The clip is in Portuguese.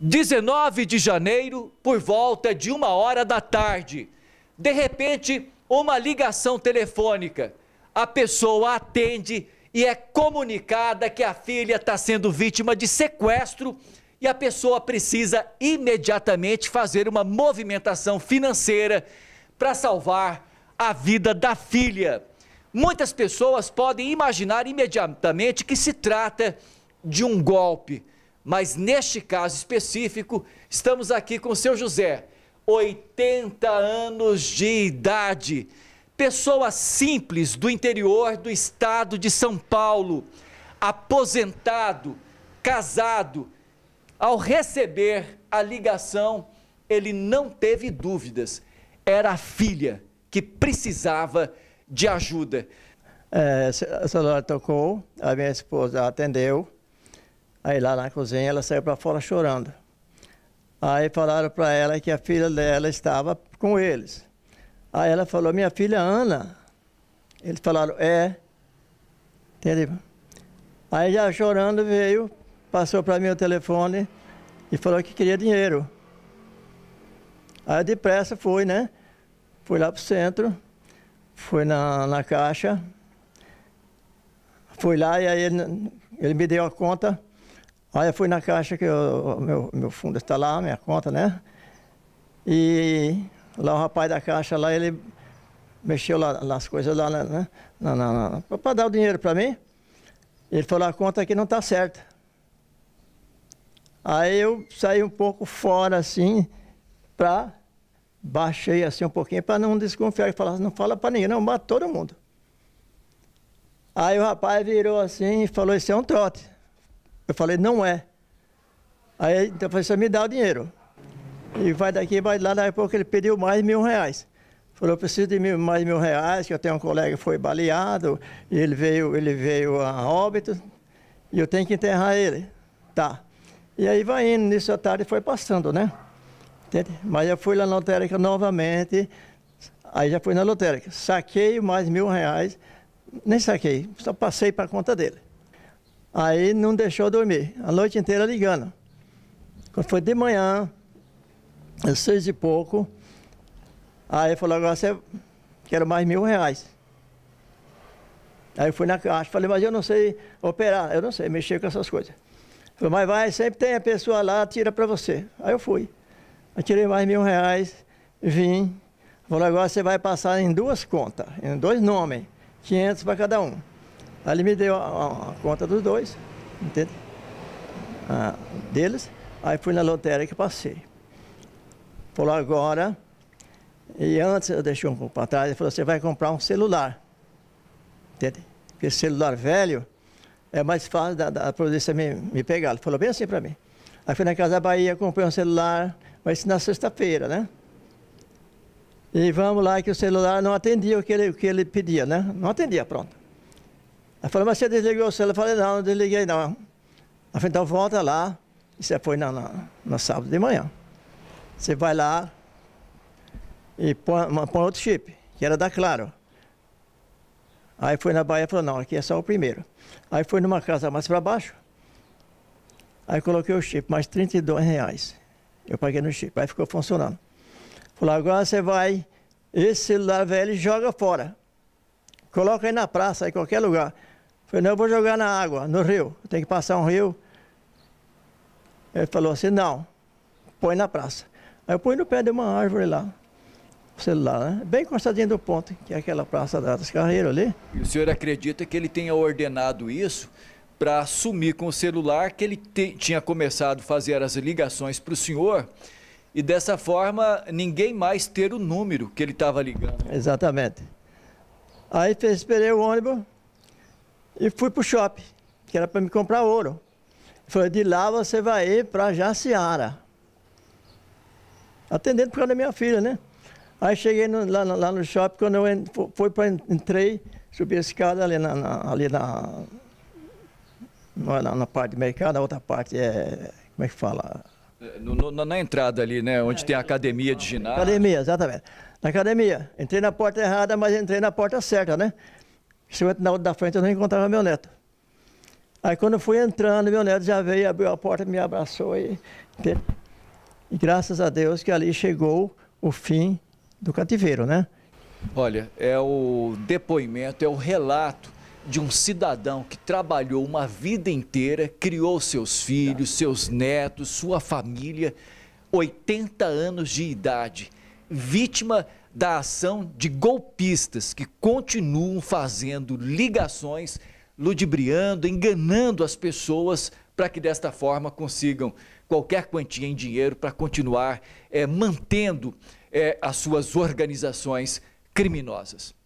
19 de janeiro, por volta de uma hora da tarde. De repente, uma ligação telefônica. A pessoa atende e é comunicada que a filha está sendo vítima de sequestro e a pessoa precisa imediatamente fazer uma movimentação financeira para salvar a vida da filha. Muitas pessoas podem imaginar imediatamente que se trata de um golpe. Mas neste caso específico, estamos aqui com o seu José, 80 anos de idade, pessoa simples do interior do estado de São Paulo, aposentado, casado. Ao receber a ligação, ele não teve dúvidas. Era a filha que precisava de ajuda. É, a celular tocou, a minha esposa atendeu Aí lá na cozinha ela saiu para fora chorando. Aí falaram para ela que a filha dela estava com eles. Aí ela falou, minha filha Ana. Eles falaram, é. Entendeu? Aí já chorando veio, passou para mim o telefone e falou que queria dinheiro. Aí depressa fui, né? Fui lá pro centro, fui na, na caixa, fui lá e aí ele, ele me deu a conta Aí eu fui na caixa que o meu, meu fundo está lá, minha conta, né? E lá o rapaz da caixa lá, ele mexeu lá, lá as coisas lá, né? Não, né? não, não. Para dar o dinheiro para mim, ele falou, a conta aqui não está certa. Aí eu saí um pouco fora assim, para baixei assim um pouquinho para não desconfiar e falar, não fala para ninguém, não, mata todo mundo. Aí o rapaz virou assim e falou, isso é um trote. Eu falei, não é. Aí então, eu falei, você me dá o dinheiro. E vai daqui, vai lá, daqui a pouco ele pediu mais mil reais. Falou, eu preciso de mil, mais mil reais, que eu tenho um colega que foi baleado, e ele veio, ele veio a óbito, e eu tenho que enterrar ele. Tá. E aí vai indo, nisso a tarde foi passando, né? Entende? Mas eu fui lá na lotérica novamente, aí já fui na lotérica. Saquei mais mil reais, nem saquei, só passei para a conta dele. Aí não deixou dormir, a noite inteira ligando. Quando foi de manhã, às seis e pouco, aí falou, agora você quer mais mil reais. Aí eu fui na caixa, falei, mas eu não sei operar, eu não sei mexer com essas coisas. Falei, mas vai, sempre tem a pessoa lá, tira para você. Aí eu fui. Eu tirei mais mil reais, vim. Falou, agora você vai passar em duas contas, em dois nomes, 500 para cada um. Aí ele me deu a, a conta dos dois, entende? Ah, deles. Aí fui na lotérica e passei. Falou agora, e antes eu deixei um pouco para trás, ele falou, você vai comprar um celular. Entende? Porque celular velho é mais fácil da, da polícia me, me pegar. Ele falou bem assim para mim. Aí fui na Casa da Bahia, comprei um celular, mas na sexta-feira, né? E vamos lá que o celular não atendia o que ele, o que ele pedia, né? Não atendia, pronto. Ela falou, mas você desligou o celular? Eu falei, não, não desliguei não. Ela falou, então volta lá. Isso foi na, na, na, sábado de manhã. Você vai lá e põe, põe outro chip, que era da Claro. Aí foi na Bahia e falou, não, aqui é só o primeiro. Aí foi numa casa mais para baixo. Aí coloquei o chip, mais 32 reais. Eu paguei no chip, aí ficou funcionando. Falou, agora você vai, esse celular velho joga fora. Coloca aí na praça, em qualquer lugar. Falei, não, eu vou jogar na água, no rio. Tem que passar um rio. Ele falou assim, não, põe na praça. Aí eu pus no pé de uma árvore lá, o celular, né? Bem encostadinho do ponto, que é aquela praça das carreiras ali. E o senhor acredita que ele tenha ordenado isso para assumir com o celular que ele te, tinha começado a fazer as ligações para o senhor e dessa forma ninguém mais ter o número que ele estava ligando. Exatamente. Aí esperei o ônibus e fui para o shopping, que era para me comprar ouro. Falei, de lá você vai ir para Jaciara. Atendendo por causa da minha filha, né? Aí cheguei no, lá, lá, no shopping, quando eu ent, foi pra, entrei, subi a escada ali na, na ali na, é na, na, parte do mercado, a outra parte é, como é que fala? É, no, no, na entrada ali, né? Onde é, tem a academia de ginástica. Academia, exatamente na academia. Entrei na porta errada, mas entrei na porta certa, né? Se eu na outra da frente, eu não encontrava meu neto. Aí quando eu fui entrando, meu neto já veio, abriu a porta, me abraçou e, e graças a Deus que ali chegou o fim do cativeiro, né? Olha, é o depoimento, é o relato de um cidadão que trabalhou uma vida inteira, criou seus filhos, seus netos, sua família, 80 anos de idade vítima da ação de golpistas que continuam fazendo ligações, ludibriando, enganando as pessoas para que desta forma consigam qualquer quantia em dinheiro para continuar é, mantendo é, as suas organizações criminosas.